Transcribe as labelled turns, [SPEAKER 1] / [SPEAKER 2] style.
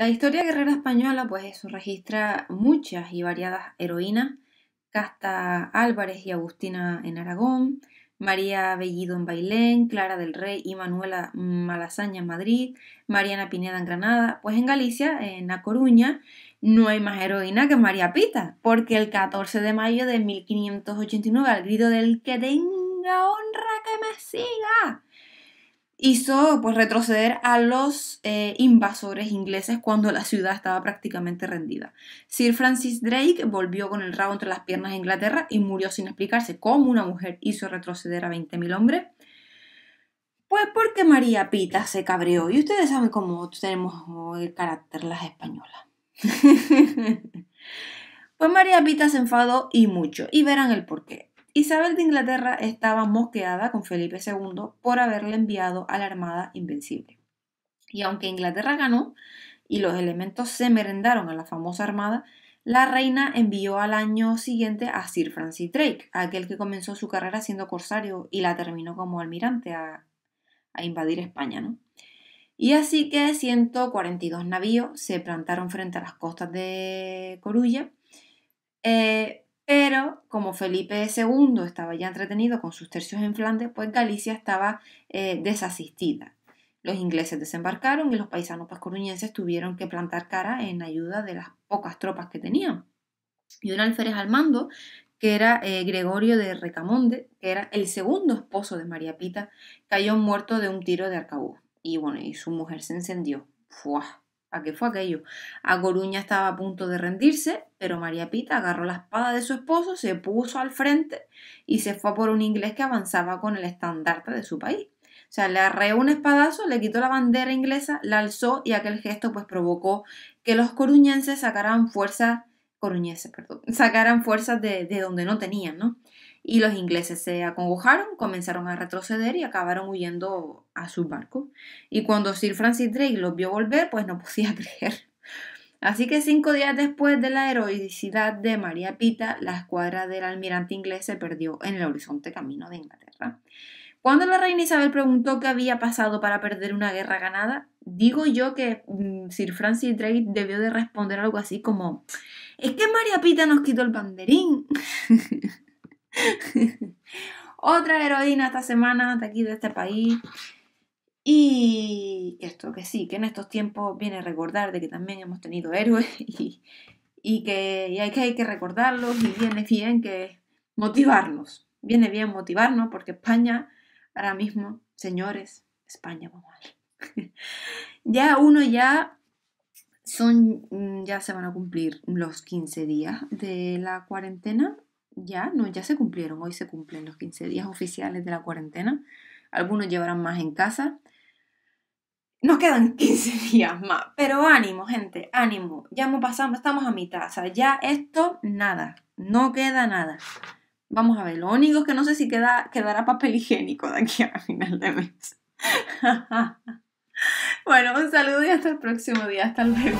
[SPEAKER 1] La historia guerrera española, pues eso, registra muchas y variadas heroínas, Casta Álvarez y Agustina en Aragón, María Bellido en Bailén, Clara del Rey y Manuela Malasaña en Madrid, Mariana Pineda en Granada. Pues en Galicia, en La Coruña, no hay más heroína que María Pita, porque el 14 de mayo de 1589, al grito del que tenga honra que me siga, hizo pues, retroceder a los eh, invasores ingleses cuando la ciudad estaba prácticamente rendida. Sir Francis Drake volvió con el rabo entre las piernas a Inglaterra y murió sin explicarse cómo una mujer hizo retroceder a 20.000 hombres. Pues porque María Pita se cabreó. Y ustedes saben cómo tenemos el carácter las españolas. pues María Pita se enfadó y mucho. Y verán el porqué. Isabel de Inglaterra estaba mosqueada con Felipe II por haberle enviado a la Armada Invencible. Y aunque Inglaterra ganó y los elementos se merendaron a la famosa Armada, la reina envió al año siguiente a Sir Francis Drake, aquel que comenzó su carrera siendo corsario y la terminó como almirante a, invadir España. ¿no? Y así que 142 navíos se plantaron frente a las costas de Coruña. Eh, pero como Felipe II estaba ya entretenido con sus tercios en Flandes, pues Galicia estaba eh, desasistida. Los ingleses desembarcaron y los paisanos pascoruñenses pues, tuvieron que plantar cara en ayuda de las pocas tropas que tenían. Y un alférez al mando, que era eh, Gregorio de Recamonde, que era el segundo esposo de María Pita, cayó muerto de un tiro de arcabuz. Y bueno, y su mujer se encendió. ¡Fua! ¿A qué fue aquello? A Coruña estaba a punto de rendirse, pero María Pita agarró la espada de su esposo, se puso al frente y se fue por un inglés que avanzaba con el estandarte de su país. O sea, le arreó un espadazo, le quitó la bandera inglesa, la alzó y aquel gesto pues provocó que los coruñenses sacaran fuerzas, coruñeses, perdón, sacaran fuerzas de, de donde no tenían, ¿no? y los ingleses se acongojaron, comenzaron a retroceder y acabaron huyendo a su barco Y cuando Sir Francis Drake los vio volver, pues no podía creer. Así que cinco días después de la heroicidad de María Pita, la escuadra del almirante inglés se perdió en el horizonte camino de Inglaterra. Cuando la reina Isabel preguntó qué había pasado para perder una guerra ganada, digo yo que mm, Sir Francis Drake debió de responder algo así como, es que María Pita nos quitó el banderín. Otra heroína esta semana de aquí, de este país. Y esto que sí, que en estos tiempos viene a recordar de que también hemos tenido héroes y, que, hay, que hay que recordarlos y viene bien que
[SPEAKER 2] motivarnos.
[SPEAKER 1] Viene bien motivarnos porque España ahora mismo, señores, España va mal. ya uno ya son, ya se van a cumplir los 15 días de la cuarentena ya, no, ya se cumplieron, hoy se cumplen los 15 días oficiales de la cuarentena. Algunos llevarán más en casa. Nos quedan 15 días más, pero ánimo, gente, ánimo. Ya hemos pasado, estamos a mitad, o sea, ya esto, nada, no queda nada. Vamos a ver, lo único es que no sé si quedará papel higiénico de aquí a final de mes. bueno, un saludo y hasta el próximo día, hasta luego.